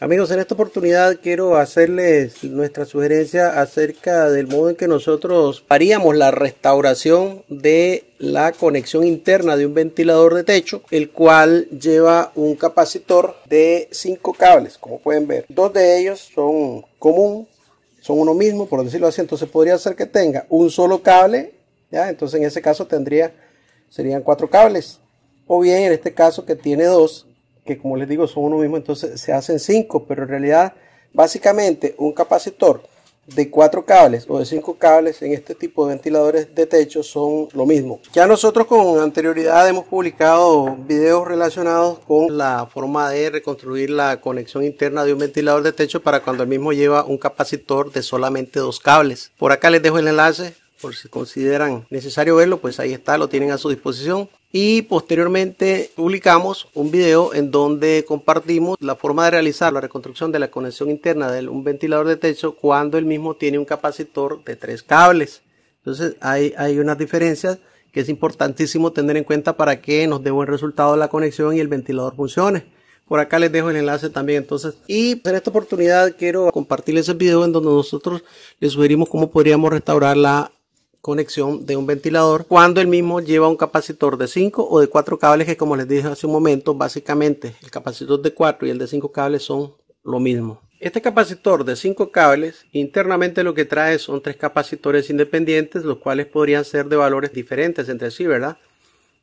Amigos, en esta oportunidad quiero hacerles nuestra sugerencia acerca del modo en que nosotros haríamos la restauración de la conexión interna de un ventilador de techo, el cual lleva un capacitor de cinco cables, como pueden ver. Dos de ellos son común, son uno mismo, por decirlo así, entonces podría ser que tenga un solo cable, ¿ya? entonces en ese caso tendría, serían cuatro cables, o bien en este caso que tiene dos, que como les digo son uno mismo, entonces se hacen cinco, pero en realidad básicamente un capacitor de cuatro cables o de cinco cables en este tipo de ventiladores de techo son lo mismo. Ya nosotros con anterioridad hemos publicado videos relacionados con la forma de reconstruir la conexión interna de un ventilador de techo para cuando el mismo lleva un capacitor de solamente dos cables. Por acá les dejo el enlace por si consideran necesario verlo, pues ahí está, lo tienen a su disposición y posteriormente publicamos un video en donde compartimos la forma de realizar la reconstrucción de la conexión interna de un ventilador de techo cuando el mismo tiene un capacitor de tres cables. Entonces hay, hay unas diferencias que es importantísimo tener en cuenta para que nos dé buen resultado la conexión y el ventilador funcione. Por acá les dejo el enlace también entonces. Y en esta oportunidad quiero compartirles el video en donde nosotros les sugerimos cómo podríamos restaurar la conexión de un ventilador cuando el mismo lleva un capacitor de 5 o de 4 cables que como les dije hace un momento básicamente el capacitor de 4 y el de 5 cables son lo mismo. Este capacitor de 5 cables internamente lo que trae son tres capacitores independientes los cuales podrían ser de valores diferentes entre sí, ¿verdad?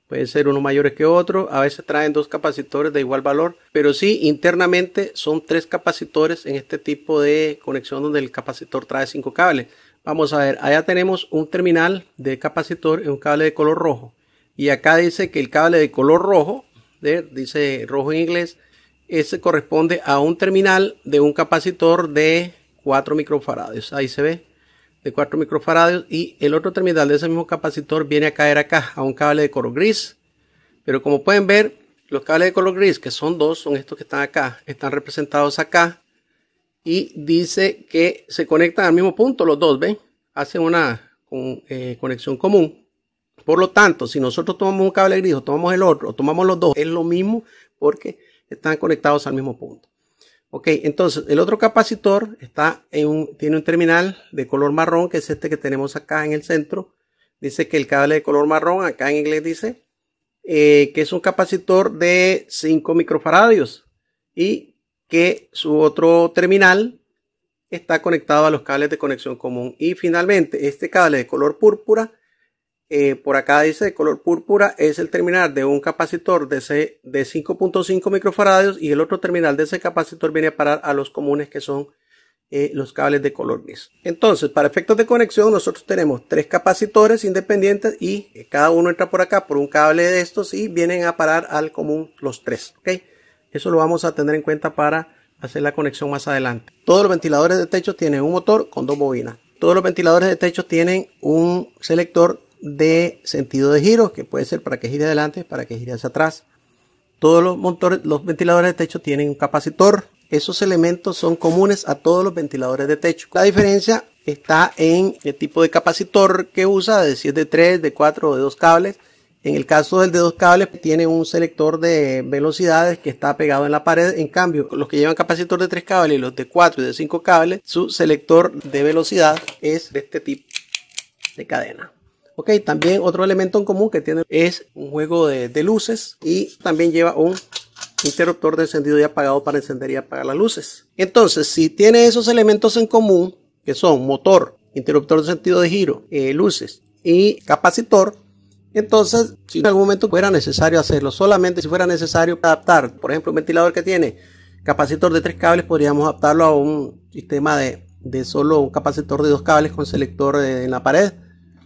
Pueden ser uno mayores que otro, a veces traen dos capacitores de igual valor, pero sí internamente son tres capacitores en este tipo de conexión donde el capacitor trae 5 cables. Vamos a ver, allá tenemos un terminal de capacitor en un cable de color rojo. Y acá dice que el cable de color rojo, dice rojo en inglés, ese corresponde a un terminal de un capacitor de 4 microfaradios. Ahí se ve, de 4 microfaradios. Y el otro terminal de ese mismo capacitor viene a caer acá, a un cable de color gris. Pero como pueden ver, los cables de color gris, que son dos, son estos que están acá, están representados acá y dice que se conectan al mismo punto los dos, ¿ven? Hacen una eh, conexión común. Por lo tanto, si nosotros tomamos un cable gris o tomamos el otro, o tomamos los dos, es lo mismo porque están conectados al mismo punto. Ok, entonces el otro capacitor está en un, tiene un terminal de color marrón, que es este que tenemos acá en el centro. Dice que el cable de color marrón, acá en inglés dice, eh, que es un capacitor de 5 microfaradios y que su otro terminal está conectado a los cables de conexión común. Y finalmente, este cable de color púrpura, eh, por acá dice de color púrpura, es el terminal de un capacitor de, de 5.5 microfaradios y el otro terminal de ese capacitor viene a parar a los comunes que son eh, los cables de color gris. Entonces, para efectos de conexión, nosotros tenemos tres capacitores independientes y eh, cada uno entra por acá por un cable de estos y vienen a parar al común los tres. ¿okay? Eso lo vamos a tener en cuenta para hacer la conexión más adelante. Todos los ventiladores de techo tienen un motor con dos bobinas. Todos los ventiladores de techo tienen un selector de sentido de giro, que puede ser para que gire adelante, para que gire hacia atrás. Todos los, motores, los ventiladores de techo tienen un capacitor. Esos elementos son comunes a todos los ventiladores de techo. La diferencia está en el tipo de capacitor que usa, de si es de 3, de 4 o de 2 cables. En el caso del de dos cables, tiene un selector de velocidades que está pegado en la pared. En cambio, los que llevan capacitor de tres cables y los de cuatro y de cinco cables, su selector de velocidad es de este tipo de cadena. Ok, también otro elemento en común que tiene es un juego de, luces y también lleva un interruptor de encendido y apagado para encender y apagar las luces. Entonces, si tiene esos elementos en común, que son motor, interruptor de sentido de giro, eh, luces y capacitor, entonces, si en algún momento fuera necesario hacerlo, solamente si fuera necesario adaptar, por ejemplo, un ventilador que tiene capacitor de tres cables, podríamos adaptarlo a un sistema de, de solo un capacitor de dos cables con selector en la pared.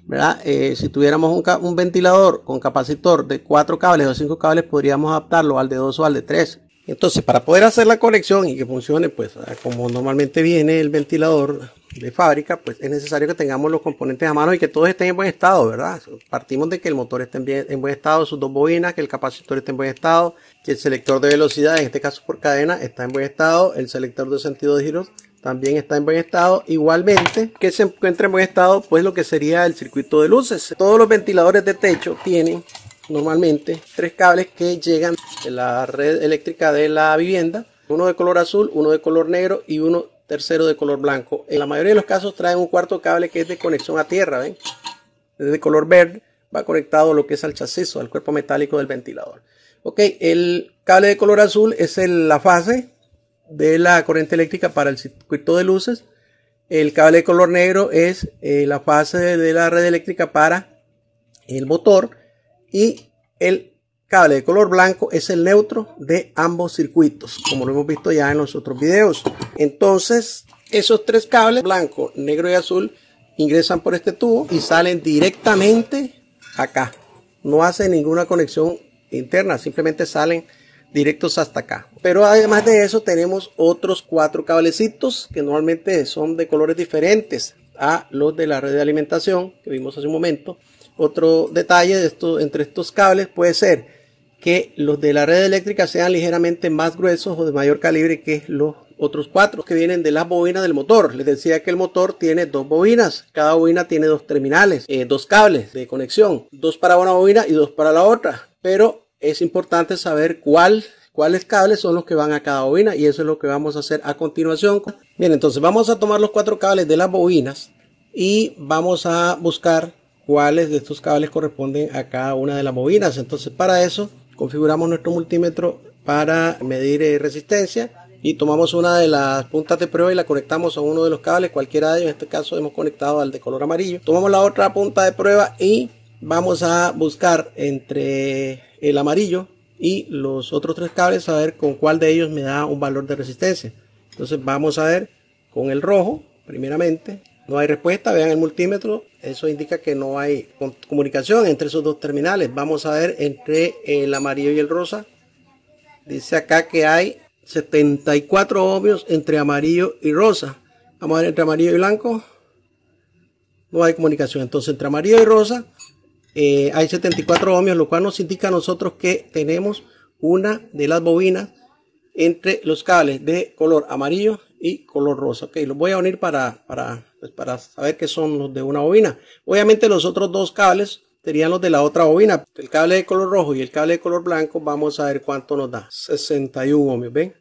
¿verdad? Eh, si tuviéramos un, un, ventilador con capacitor de cuatro cables o cinco cables, podríamos adaptarlo al de dos o al de tres. Entonces, para poder hacer la conexión y que funcione, pues ah, como normalmente viene el ventilador de fábrica, pues es necesario que tengamos los componentes a mano y que todos estén en buen estado, ¿verdad? Partimos de que el motor esté en, buen estado, sus dos bobinas, que el capacitor esté en buen estado, que el selector de velocidad, en este caso por cadena, está en buen estado, el selector de sentido de giros también está en buen estado. Igualmente, que se encuentre en buen estado, pues lo que sería el circuito de luces. Todos los ventiladores de techo tienen normalmente tres cables que llegan de la red eléctrica de la vivienda, uno de color azul, uno de color negro y uno tercero de color blanco. En la mayoría de los casos traen un cuarto cable que es de conexión a tierra, ¿ven? Es de color verde, va conectado lo que es al chasis o al cuerpo metálico del ventilador. Ok, el cable de color azul es la fase de la corriente eléctrica para el circuito de luces. El cable de color negro es eh, la fase de la red eléctrica para el motor y el cable de color blanco es el neutro de ambos circuitos, como lo hemos visto ya en los otros videos. Entonces, esos tres cables, blanco, negro y azul, ingresan por este tubo y salen directamente acá. No hacen ninguna conexión interna, simplemente salen directos hasta acá. Pero además de eso tenemos otros cuatro cablecitos que normalmente son de colores diferentes a los de la red de alimentación que vimos hace un momento. Otro detalle de esto, entre estos cables puede ser que los de la red eléctrica sean ligeramente más gruesos o de mayor calibre que los otros cuatro que vienen de las bobinas del motor. Les decía que el motor tiene dos bobinas, cada bobina tiene dos terminales, eh, dos cables de conexión, dos para una bobina y dos para la otra. Pero es importante saber cuáles cables son los que van a cada bobina y eso es lo que vamos a hacer a continuación. Bien, entonces vamos a tomar los cuatro cables de las bobinas y vamos a buscar cuáles de estos cables corresponden a cada una de las bobinas. Entonces para eso configuramos nuestro multímetro para medir eh, resistencia y tomamos una de las puntas de prueba y la conectamos a uno de los cables, cualquiera de ellos, en este caso hemos conectado al de color amarillo. Tomamos la otra punta de prueba y vamos a buscar entre el amarillo y los otros tres cables a ver con cuál de ellos me da un valor de resistencia. Entonces vamos a ver con el rojo, primeramente, no hay respuesta, vean el multímetro, eso indica que no hay comunicación entre esos dos terminales. Vamos a ver entre el amarillo y el rosa. Dice acá que hay 74 ohmios entre amarillo y rosa. Vamos a ver entre amarillo y blanco. No hay comunicación. Entonces entre amarillo y rosa eh, hay 74 ohmios, lo cual nos indica a nosotros que tenemos una de las bobinas entre los cables de color amarillo y color rosa. Ok, los voy a unir para, para pues, para saber que son los de una bobina. Obviamente los otros dos cables serían los de la otra bobina. El cable de color rojo y el cable de color blanco, vamos a ver cuánto nos da. 61 ohmios, ¿ven?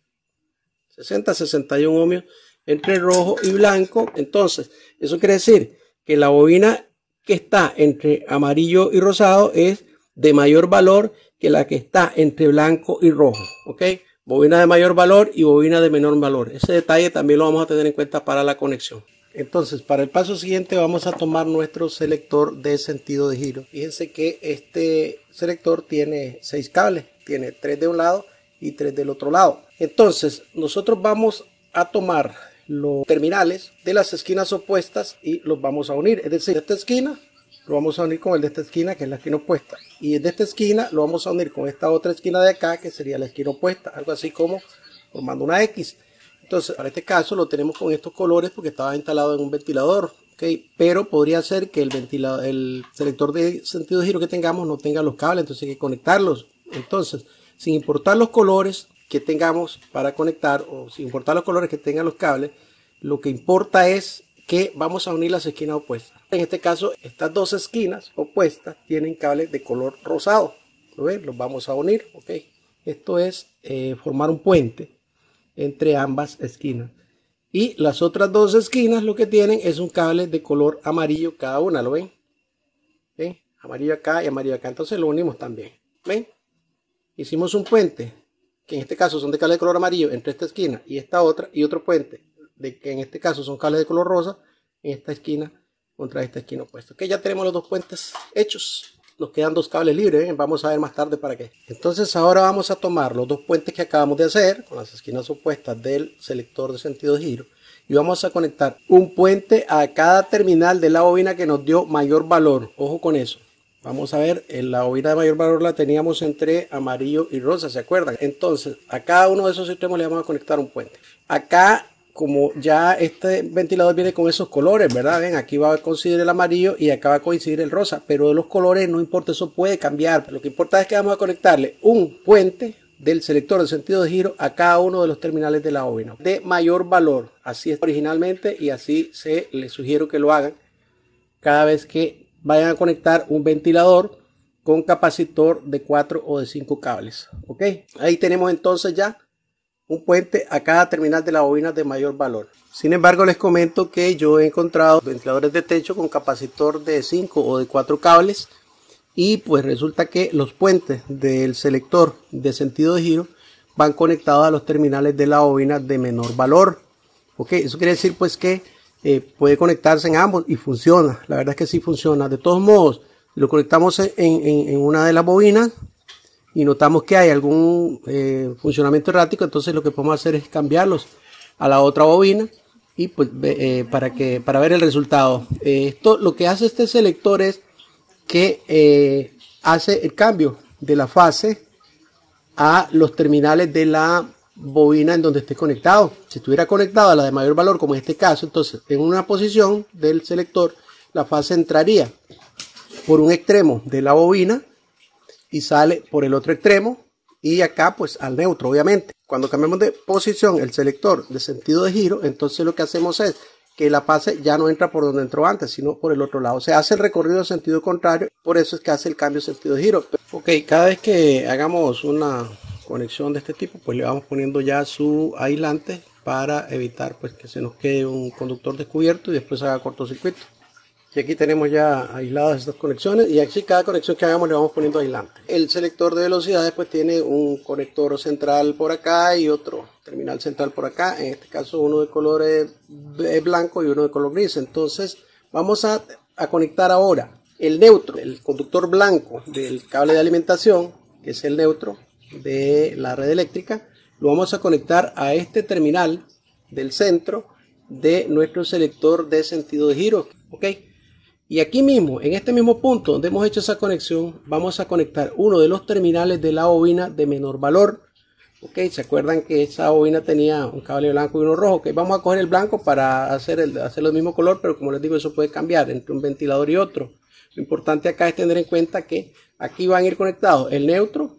60, 61 ohmios entre rojo y blanco. Entonces, eso quiere decir que la bobina que está entre amarillo y rosado es de mayor valor que la que está entre blanco y rojo. ¿Ok? Bobina de mayor valor y bobina de menor valor. Ese detalle también lo vamos a tener en cuenta para la conexión. Entonces, para el paso siguiente vamos a tomar nuestro selector de sentido de giro. Fíjense que este selector tiene seis cables, tiene tres de un lado y tres del otro lado. Entonces, nosotros vamos a tomar los terminales de las esquinas opuestas y los vamos a unir. Es decir, esta esquina lo vamos a unir con el de esta esquina, que es la esquina opuesta. Y de esta esquina lo vamos a unir con esta otra esquina de acá, que sería la esquina opuesta. Algo así como formando una X. Entonces, para este caso lo tenemos con estos colores porque estaba instalado en un ventilador. ¿okay? Pero podría ser que el, ventilador, el selector de sentido de giro que tengamos no tenga los cables, entonces hay que conectarlos. Entonces, sin importar los colores que tengamos para conectar o sin importar los colores que tengan los cables, lo que importa es que vamos a unir las esquinas opuestas. En este caso, estas dos esquinas opuestas tienen cables de color rosado. ¿Lo ven? Los vamos a unir. ¿ok? Esto es eh, formar un puente entre ambas esquinas. Y las otras dos esquinas lo que tienen es un cable de color amarillo cada una, ¿lo ven? Amarillo acá y amarillo acá, entonces lo unimos también, ¿ven? Hicimos un puente, que en este caso son de cable de color amarillo entre esta esquina y esta otra, y otro puente, de que en este caso son cables de color rosa en esta esquina contra esta esquina opuesta. que ya tenemos los dos puentes hechos. Nos quedan dos cables libres, ¿eh? vamos a ver más tarde para qué. Entonces ahora vamos a tomar los dos puentes que acabamos de hacer con las esquinas opuestas del selector de sentido de giro y vamos a conectar un puente a cada terminal de la bobina que nos dio mayor valor. Ojo con eso. Vamos a ver, en la bobina de mayor valor la teníamos entre amarillo y rosa, ¿se acuerdan? Entonces, a cada uno de esos sistemas le vamos a conectar un puente. Acá como ya este ventilador viene con esos colores, ¿verdad? Ven, aquí va a coincidir el amarillo y acá va a coincidir el rosa, pero de los colores no importa, eso puede cambiar. Lo que importa es que vamos a conectarle un puente del selector de sentido de giro a cada uno de los terminales de la bobina de mayor valor. Así es originalmente y así se les sugiero que lo hagan cada vez que vayan a conectar un ventilador con capacitor de 4 o de 5 cables. Ok, ahí tenemos entonces ya un puente a cada terminal de la bobina de mayor valor. Sin embargo, les comento que yo he encontrado ventiladores de techo con capacitor de 5 o de 4 cables y pues resulta que los puentes del selector de sentido de giro van conectados a los terminales de la bobina de menor valor. Ok, eso quiere decir pues que eh, puede conectarse en ambos y funciona. La verdad es que sí funciona. De todos modos, lo conectamos en una de las bobinas y notamos que hay algún eh, funcionamiento errático, entonces lo que podemos hacer es cambiarlos a la otra bobina y pues, eh, para que para ver el resultado. Eh, esto lo que hace este selector es que hace el cambio de la fase a los terminales de la bobina en donde esté conectado. Si estuviera conectado a la de mayor valor, como en este caso, entonces en una posición del selector la fase entraría por un extremo de la bobina y sale por el otro extremo y acá pues al neutro obviamente. Cuando cambiamos de posición el selector de sentido de giro, entonces lo que hacemos es que la pase ya no entra por donde entró antes, sino por el otro lado. se hace el recorrido de sentido contrario, por eso es que hace el cambio de sentido de giro. Ok, cada vez que hagamos una conexión de este tipo, pues le vamos poniendo ya su aislante para evitar pues que se nos quede un conductor descubierto y después haga cortocircuito. Y aquí tenemos ya aisladas estas conexiones y aquí cada conexión que hagamos le vamos poniendo aislante. El selector de velocidades pues tiene un conector central por acá y otro terminal central por acá, en este caso uno de color blanco y uno de color gris. Entonces vamos a, a conectar ahora el neutro, el conductor blanco del cable de alimentación, que es el neutro de la red eléctrica, lo vamos a conectar a este terminal del centro de nuestro selector de sentido de giro. ¿ok? Y aquí mismo, en este mismo punto donde hemos hecho esa conexión, vamos a conectar uno de los terminales de la bobina de menor valor. Ok, se acuerdan que esa bobina tenía un cable blanco y uno rojo. Que vamos a coger el blanco para hacer el, hacer el mismo color, pero como les digo, eso puede cambiar entre un ventilador y otro. Lo importante acá es tener en cuenta que aquí van a ir conectados el neutro,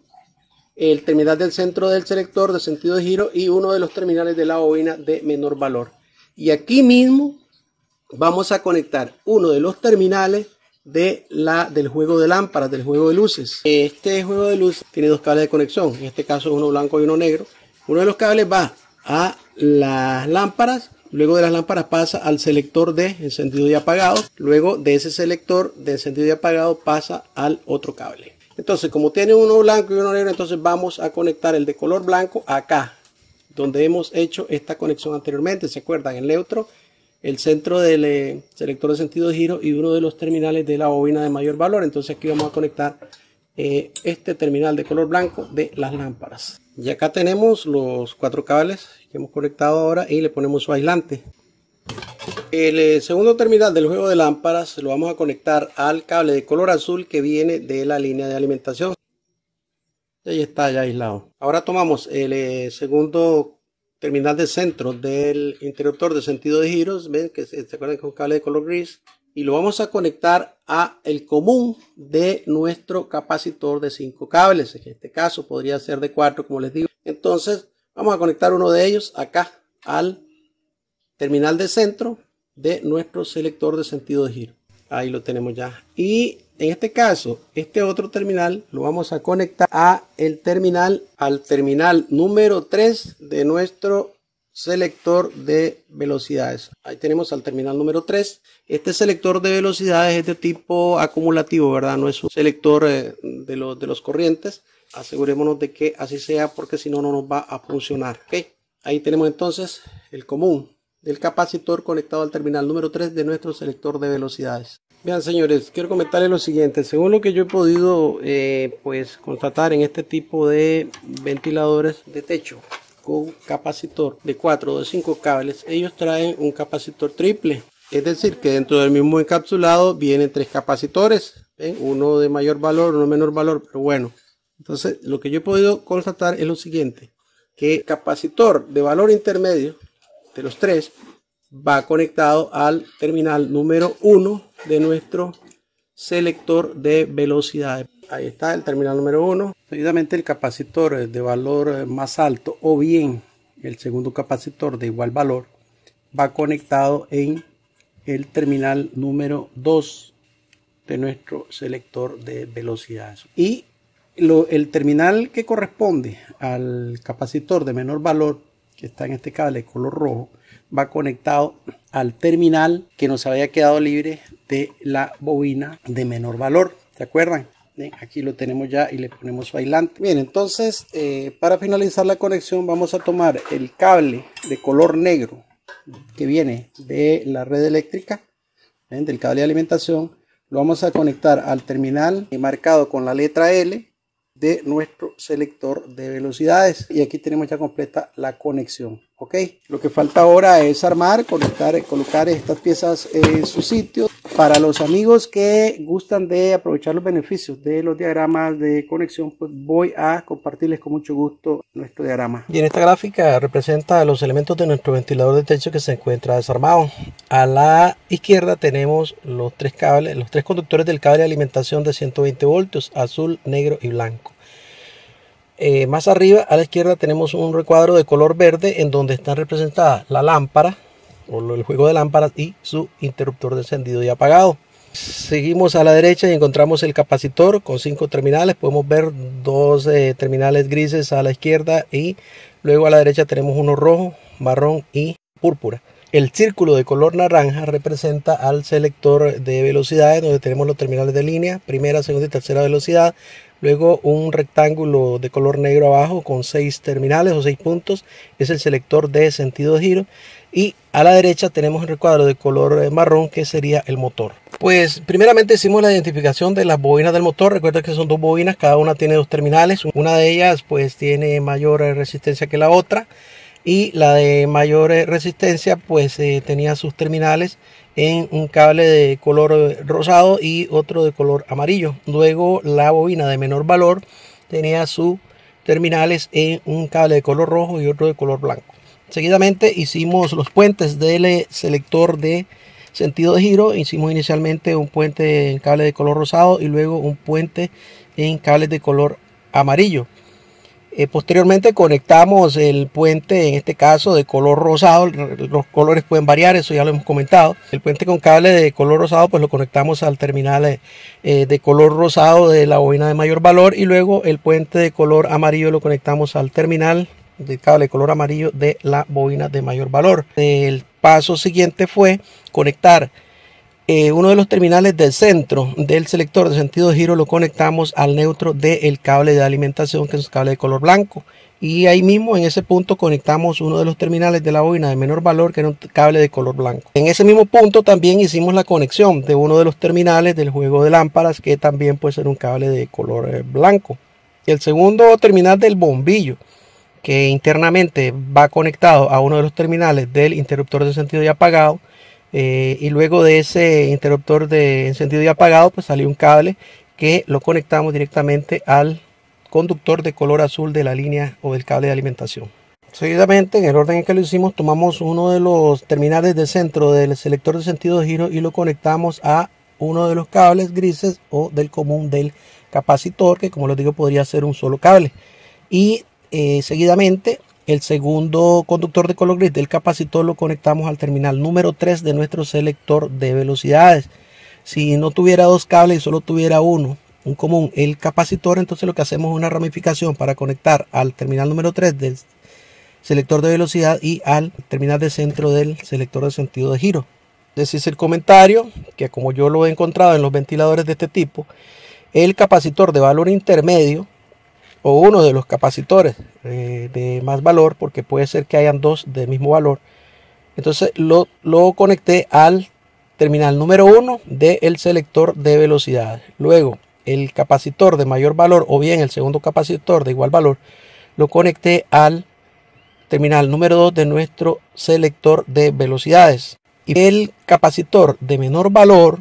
el terminal del centro del selector de sentido de giro y uno de los terminales de la bobina de menor valor. Y aquí mismo vamos a conectar uno de los terminales de la, del juego de lámparas, del juego de luces. Este juego de luces tiene dos cables de conexión, en este caso uno blanco y uno negro. Uno de los cables va a las lámparas, luego de las lámparas pasa al selector de encendido y apagado, luego de ese selector de encendido y apagado pasa al otro cable. Entonces, como tiene uno blanco y uno negro, entonces vamos a conectar el de color blanco acá, donde hemos hecho esta conexión anteriormente, ¿se acuerdan? El neutro el centro del eh, selector de sentido de giro y uno de los terminales de la bobina de mayor valor. Entonces aquí vamos a conectar eh, este terminal de color blanco de las lámparas. Y acá tenemos los cuatro cables que hemos conectado ahora y le ponemos su aislante. El eh, segundo terminal del juego de lámparas lo vamos a conectar al cable de color azul que viene de la línea de alimentación. ahí está ya aislado. Ahora tomamos el segundo terminal de centro del interruptor de sentido de giros, ven que se, acuerdan que es un cable de color gris, y lo vamos a conectar a el común de nuestro capacitor de 5 cables, en este caso podría ser de 4 como les digo. Entonces vamos a conectar uno de ellos acá al terminal de centro de nuestro selector de sentido de giro. Ahí lo tenemos ya. Y en este caso, este otro terminal lo vamos a conectar a el terminal, al terminal número 3 de nuestro selector de velocidades. Ahí tenemos al terminal número 3. Este selector de velocidades es de tipo acumulativo, ¿verdad? No es un selector eh, de, los, de los corrientes. Asegurémonos de que así sea porque si no, no nos va a funcionar. Ahí tenemos entonces el común del capacitor conectado al terminal número 3 de nuestro selector de velocidades. vean señores, quiero comentarles lo siguiente. Según lo que yo he podido eh, pues, constatar en este tipo de ventiladores de techo con capacitor de 4 o de 5 cables, ellos traen un capacitor triple. Es decir, que dentro del mismo encapsulado vienen tres capacitores, uno de mayor valor, uno de menor valor, pero bueno. Entonces, lo que yo he podido constatar es lo siguiente, que el capacitor de valor intermedio de los tres va conectado al terminal número 1 de nuestro selector de velocidades. Ahí está el terminal número 1. Seguidamente el capacitor de valor eh, más alto o bien el segundo capacitor de igual valor va conectado en el terminal número 2 de nuestro selector de velocidades. Y el terminal que corresponde al capacitor de menor valor que está en este cable de color rojo, va conectado al terminal que nos había quedado libre de la bobina de menor valor. ¿Se acuerdan? Aquí lo tenemos ya y le ponemos bailante. Bien, entonces eh, para finalizar la conexión vamos a tomar el cable de color negro que viene de la red eléctrica, del cable de alimentación. Lo vamos a conectar al terminal eh, marcado con la letra L de nuestro selector de velocidades y aquí tenemos ya completa la conexión ok lo que falta ahora es armar conectar colocar estas piezas en su sitio para los amigos que gustan de aprovechar los beneficios de los diagramas de conexión, pues voy a compartirles con mucho gusto nuestro diagrama. Y en esta gráfica representa los elementos de nuestro ventilador de techo que se encuentra desarmado. A la izquierda tenemos los tres cables, los tres conductores del cable de alimentación de 120 voltios, azul, negro y blanco. Eh, más arriba a la izquierda tenemos un recuadro de color verde en donde están representadas la lámpara, o el juego de lámparas y su interruptor de encendido y apagado. Seguimos a la derecha y encontramos el capacitor con cinco terminales. Podemos ver dos eh, terminales grises a la izquierda y luego a la derecha tenemos uno rojo, marrón y púrpura. El círculo de color naranja representa al selector de velocidades donde tenemos los terminales de línea, primera, segunda y tercera velocidad. Luego un rectángulo de color negro abajo con seis terminales o seis puntos es el selector de sentido de giro y a la derecha tenemos el recuadro de color eh, marrón que sería el motor. Pues primeramente hicimos la identificación de las bobinas del motor. Recuerda que son dos bobinas, cada una tiene dos terminales. Una de ellas pues tiene mayor eh, resistencia que la otra y la de mayor eh, resistencia pues tenía sus terminales en un cable de color rosado y otro de color amarillo. Luego la bobina de menor valor tenía sus terminales en un cable de color rojo y otro de color blanco. Seguidamente hicimos los puentes del selector de sentido de giro. Hicimos inicialmente un puente en cable de color rosado y luego un puente en cables de color amarillo. Eh, posteriormente conectamos el puente, en este caso de color rosado, los colores pueden variar, eso ya lo hemos comentado. El puente con cable de color rosado, pues lo conectamos al terminal eh, de color rosado de la bobina de mayor valor y luego el puente de color amarillo lo conectamos al terminal de cable color amarillo de la bobina de mayor valor. El paso siguiente fue conectar eh, uno de los terminales del centro del selector de sentido de giro lo conectamos al neutro del cable de alimentación que es un cable de color blanco y ahí mismo en ese punto conectamos uno de los terminales de la bobina de menor valor que era un cable de color blanco en ese mismo punto también hicimos la conexión de uno de los terminales del juego de lámparas que también puede ser un cable de color eh, blanco y el segundo terminal del bombillo que internamente va conectado a uno de los terminales del interruptor de sentido y apagado. Eh, y luego de ese interruptor de encendido y apagado, pues salió un cable que lo conectamos directamente al conductor de color azul de la línea o del cable de alimentación. Seguidamente, en el orden en que lo hicimos, tomamos uno de los terminales de centro del selector de sentido de giro y lo conectamos a uno de los cables grises o del común del capacitor, que como les digo podría ser un solo cable. Y eh, seguidamente el segundo conductor de color gris del capacitor lo conectamos al terminal número 3 de nuestro selector de velocidades. Si no tuviera dos cables y solo tuviera uno, un común, el capacitor, entonces lo que hacemos es una ramificación para conectar al terminal número 3 del selector de velocidad y al terminal de centro del selector de sentido de giro. decís es el comentario que como yo lo he encontrado en los ventiladores de este tipo, el capacitor de valor intermedio o uno de los capacitores eh, de más valor, porque puede ser que hayan dos de mismo valor. Entonces lo, lo conecté al terminal número 1 del selector de velocidades Luego el capacitor de mayor valor o bien el segundo capacitor de igual valor lo conecté al terminal número 2 de nuestro selector de velocidades. Y el capacitor de menor valor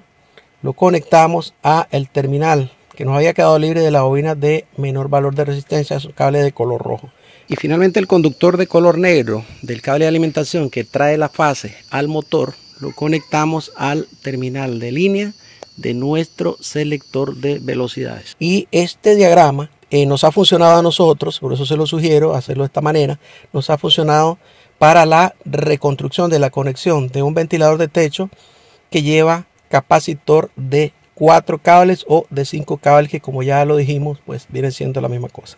lo conectamos a el terminal que nos había quedado libre de la bobina de menor valor de resistencia, su cable de color rojo. Y finalmente el conductor de color negro del cable de alimentación que trae la fase al motor lo conectamos al terminal de línea de nuestro selector de velocidades. Y este diagrama eh, nos ha funcionado a nosotros, por eso se lo sugiero hacerlo de esta manera, nos ha funcionado para la reconstrucción de la conexión de un ventilador de techo que lleva capacitor de 4 cables o de 5 cables que como ya lo dijimos pues vienen siendo la misma cosa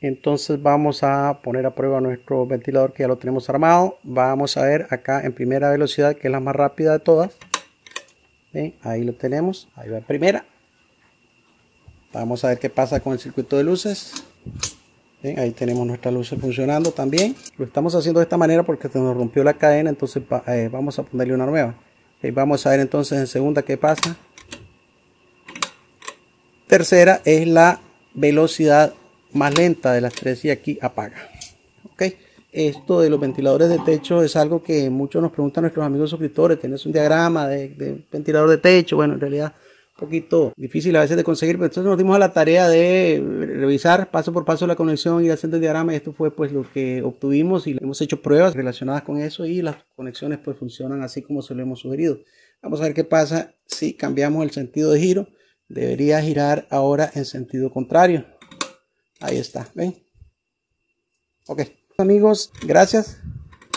entonces vamos a poner a prueba nuestro ventilador que ya lo tenemos armado vamos a ver acá en primera velocidad que es la más rápida de todas ahí lo tenemos ahí va en primera vamos a ver qué pasa con el circuito de luces ahí tenemos nuestras luces funcionando también lo estamos haciendo de esta manera porque se nos rompió la cadena entonces eh, vamos a ponerle una nueva y vamos a ver entonces en segunda qué pasa tercera es la velocidad más lenta de las tres y aquí apaga. Esto de los ventiladores de techo es algo que muchos nos preguntan nuestros amigos suscriptores. ¿Tienes un diagrama de, ventilador de techo? Bueno, en realidad un poquito difícil a veces de conseguir, pero entonces nos dimos a la tarea de revisar paso por paso la conexión y hacer el diagrama esto fue pues lo que obtuvimos y hemos hecho pruebas relacionadas con eso y las conexiones pues funcionan así como se lo hemos sugerido. Vamos a ver qué pasa si cambiamos el sentido de giro debería girar ahora en sentido contrario ahí está ven ok amigos gracias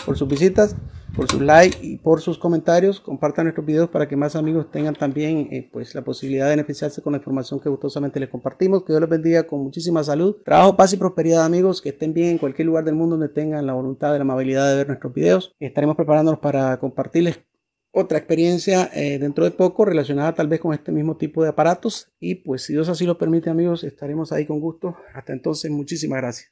por sus visitas por sus likes y por sus comentarios compartan nuestros videos para que más amigos tengan también eh, pues la posibilidad de beneficiarse con la información que gustosamente les compartimos que Dios les bendiga con muchísima salud trabajo paz y prosperidad amigos que estén bien en cualquier lugar del mundo donde tengan la voluntad y la amabilidad de ver nuestros videos estaremos preparándonos para compartirles otra experiencia eh, dentro de poco relacionada tal vez con este mismo tipo de aparatos y pues si Dios así lo permite amigos estaremos ahí con gusto. Hasta entonces muchísimas gracias.